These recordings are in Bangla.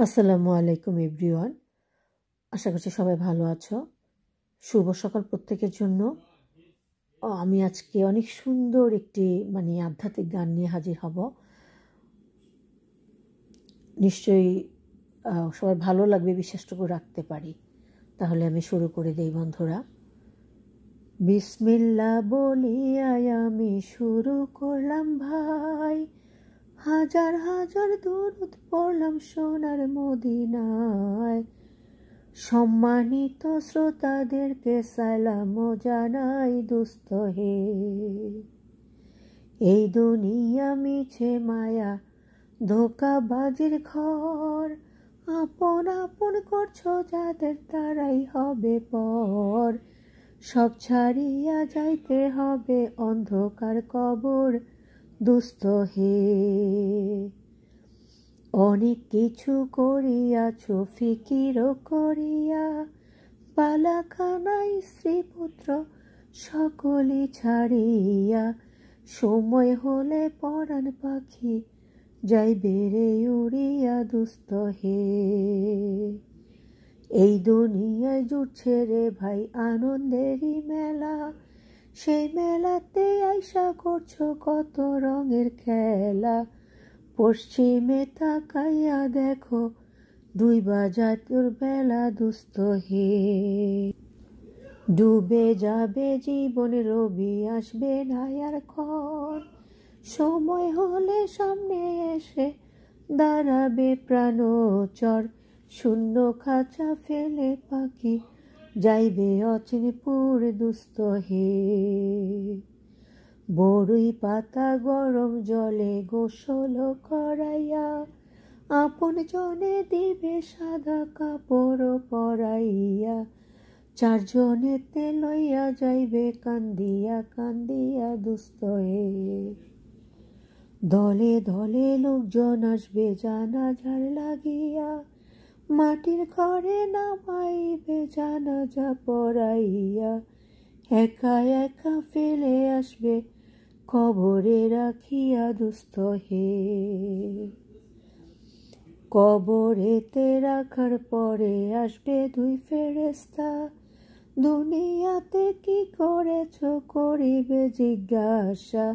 আসসালামু আলাইকুম এভরিওয়ান আশা করছি সবাই ভালো আছো শুভ সকাল প্রত্যেকের জন্য আমি আজকে অনেক সুন্দর একটি মানে আধ্যাত্মিক গান নিয়ে হাজির হব নিশ্চয়ই সবার ভালো লাগবে বিশ্বাসটুকু রাখতে পারি তাহলে আমি শুরু করে দেই বন্ধুরা বিসমিল্লা বলিয়ায় আমি শুরু করলাম ভাই হাজার হাজার দূরত পড়লাম সোনার মদিনায় সম্মানিত শ্রোতাদেরকে সালাম জানাই দুস্থ হে এই দুনিয়া মিছে মায়া ধোকাবাজির ঘর আপন আপন করছ যাদের তারাই হবে পর সব ছাড়িয়া যাইতে হবে অন্ধকার কবর দুস্থ হে অনেক কিছু করিয়াছ ফিকির করিয়া পালাখানাই শ্রীপুত্র সকলে ছাড়িয়া সময় হলে পরান পাখি যাই বেড়ে উড়িয়া দুস্ত হে এই দুনিয়ায় জুটছে রে ভাই আনন্দেরই মেলা সেই মেলাতে আইসা করছো কত রঙের খেলা পশ্চিমে তাকাইয়া দেখো দুই বাজাতুর বেলা দুস্থ হে ডুবে যাবে জীবন রবি আসবে না আর সময় হলে সামনে এসে দাঁড়াবে প্রাণচর শূন্য খাঁচা ফেলে পাখি যাইবে অচিরে পুর দুস্থ হে বড়ই পাতা গরম জলে গোসল করাইয়া আপন জনে দিবে সাদা কাপড় পরাইয়া তে লইয়া যাইবে কান্দিয়া কান্দিয়া দুস্ত হে দলে দলে লোকজন আসবে জানাজার লাগিয়া মাটির ঘরে নামাইবে জানাজা পড়াইয়া একা একা ফেলে আসবে কবরে রাখিয়া দুস্থ হে কবরেতে রাখার পরে আসবে দুই ফেরেস্তা দুনিয়াতে কি করেছ করিবে জিজ্ঞাসা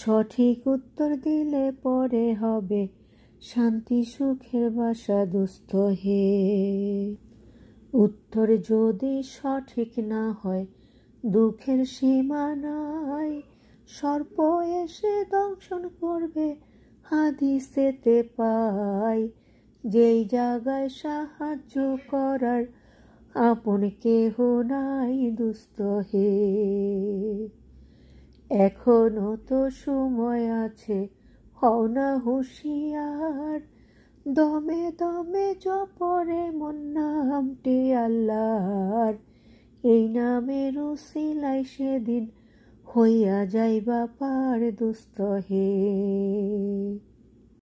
সঠিক উত্তর দিলে পরে হবে শান্তি সুখের বাসা দুস্থ হে উত্তর যদি সঠিক না হয় দুঃখের সীমা নাই সর্প এসে দংশন করবে হাদিসেতে পাই যেই জায়গায় সাহায্য করার আপন কেহ নাই দুস্থ হে এখনো তো সময় আছে হও না হুঁশিয়ার দমে দমে জপরে মন নামটি আল্লাহর এই নামের সিলাই সেদিন হইয়া যাইবা পার দুস্থ হে